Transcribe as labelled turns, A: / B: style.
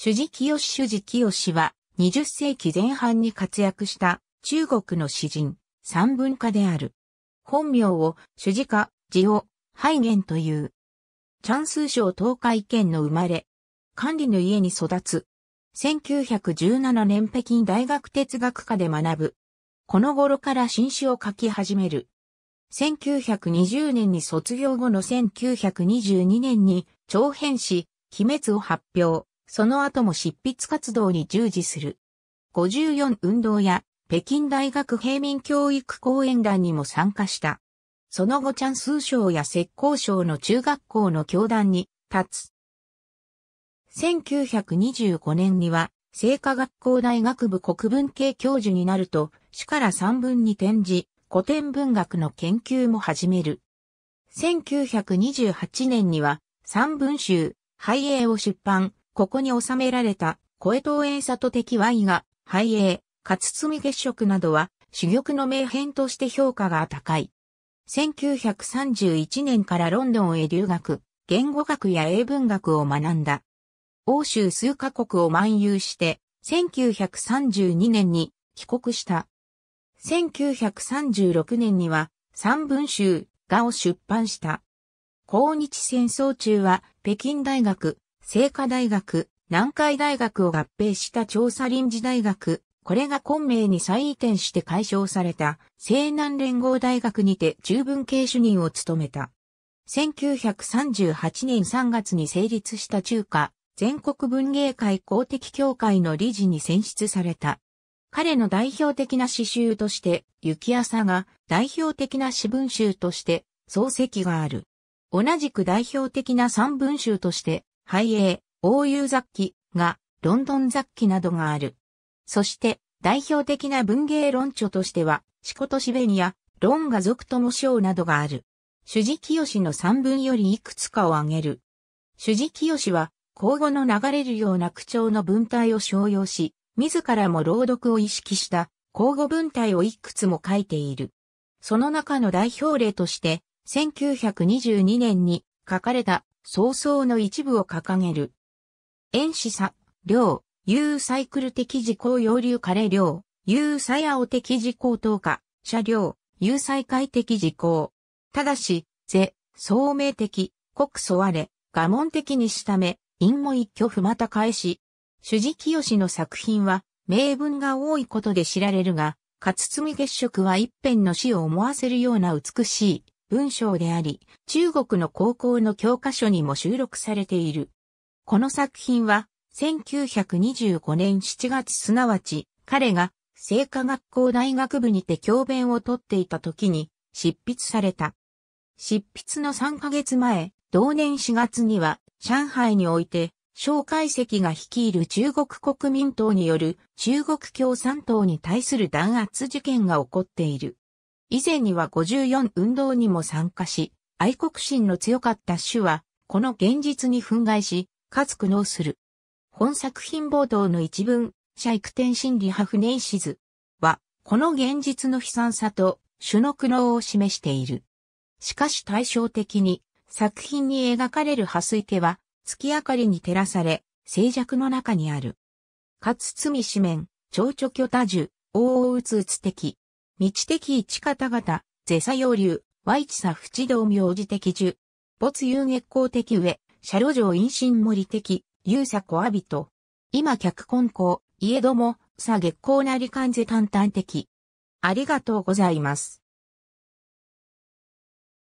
A: 主治清主治清は20世紀前半に活躍した中国の詩人、三文化である。本名を主治家、字を、拝ンという。チャンス省東海県の生まれ。管理の家に育つ。1917年北京大学哲学科で学ぶ。この頃から新詩を書き始める。1920年に卒業後の1922年に長編詩、鬼滅を発表。その後も執筆活動に従事する。54運動や北京大学平民教育講演団にも参加した。その後チャンス省や石膏省の中学校の教団に立つ。1925年には、聖火学校大学部国文系教授になると、主から三文に転じ、古典文学の研究も始める。1928年には、三文集、繁英を出版、ここに収められた、声江東映里的和が、繁栄、つみ月食などは、主玉の名編として評価が高い。1931年からロンドンへ留学、言語学や英文学を学んだ。欧州数カ国を漫遊して、1932年に帰国した。1936年には三文集がを出版した。抗日戦争中は北京大学聖火大学、南海大学を合併した調査臨時大学、これが混迷に再移転して解消された西南連合大学にて中文系主任を務めた。1938年3月に成立した中華全国文芸会公的協会の理事に選出された。彼の代表的な詩集として、雪朝が代表的な詩文集として、漱石がある。同じく代表的な散文集として、廃英、欧遊雑記が、ロンドン雑記などがある。そして、代表的な文芸論著としては、シコトシベニア、ンが族とも章などがある。主事清の三文よりいくつかを挙げる。主事清は、口語の流れるような口調の文体を商用し、自らも朗読を意識した口語文体をいくつも書いている。その中の代表例として、1922年に書かれた早々の一部を掲げる。遠視差、量、有サイクル的事項要流枯れ量、有アオ的事項等価、車両、有災害的事項。ただし、是、聡明的、国素われ、我門的にしため、陰も一挙不また返し。主治清の作品は、名文が多いことで知られるが、勝み月食は一辺の死を思わせるような美しい文章であり、中国の高校の教科書にも収録されている。この作品は、1925年7月すなわち、彼が聖火学校大学部にて教鞭をとっていた時に執筆された。執筆の3ヶ月前、同年4月には上海において、蒋介石が率いる中国国民党による中国共産党に対する弾圧事件が起こっている。以前には54運動にも参加し、愛国心の強かった主は、この現実に憤慨し、かつ苦悩する。本作品冒頭の一文、社育天心理派不ネイシズは、この現実の悲惨さと、主の苦悩を示している。しかし対照的に、作品に描かれるハス池は、月明かりに照らされ、静寂の中にある。かつ罪紙面、蝶々巨多樹、大々うつうつ的、道的一方々、ゼサ要流、ワイチサ淵道明寺的樹、没遊月光的上、社路上陰神森的、勇者小阿人。今客根校、家ども、さ月光なり関じ淡々的。ありがとうございます。